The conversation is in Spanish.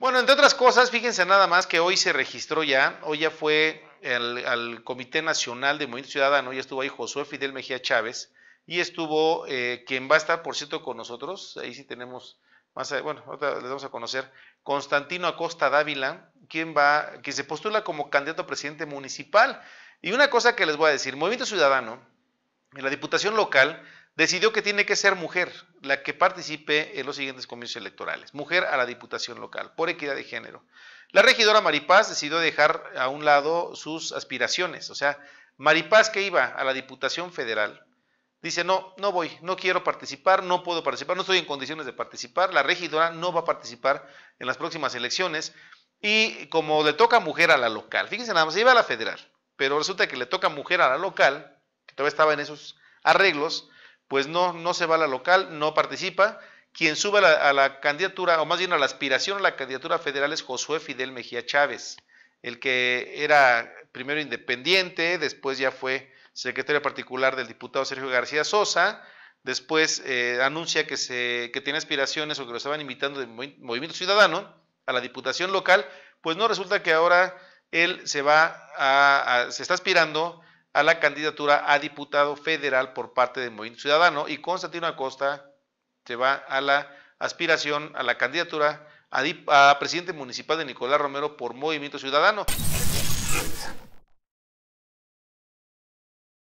Bueno, entre otras cosas, fíjense nada más que hoy se registró ya, hoy ya fue al Comité Nacional de Movimiento Ciudadano, ya estuvo ahí Josué Fidel Mejía Chávez, y estuvo eh, quien va a estar, por cierto, con nosotros, ahí sí tenemos más, eh, bueno, ahorita les vamos a conocer, Constantino Acosta Dávila, quien va, que se postula como candidato a presidente municipal. Y una cosa que les voy a decir, Movimiento Ciudadano, en la Diputación Local, decidió que tiene que ser mujer la que participe en los siguientes comicios electorales, mujer a la Diputación local, por equidad de género. La regidora Maripaz decidió dejar a un lado sus aspiraciones, o sea, Maripaz que iba a la Diputación Federal, dice, no, no voy, no quiero participar, no puedo participar, no estoy en condiciones de participar, la regidora no va a participar en las próximas elecciones y como le toca mujer a la local, fíjense nada más, se iba a la federal, pero resulta que le toca mujer a la local, que todavía estaba en esos arreglos, pues no, no se va a la local, no participa. Quien sube a la, candidatura, o más bien a la aspiración a la candidatura federal es Josué Fidel Mejía Chávez, el que era primero independiente, después ya fue secretario particular del diputado Sergio García Sosa, después eh, anuncia que, se, que tiene aspiraciones o que lo estaban invitando de Movimiento Ciudadano a la diputación local, pues no resulta que ahora él se va a se está aspirando a la candidatura a diputado federal por parte del Movimiento Ciudadano y Constantino Acosta se va a la aspiración a la candidatura a, a presidente municipal de Nicolás Romero por Movimiento Ciudadano.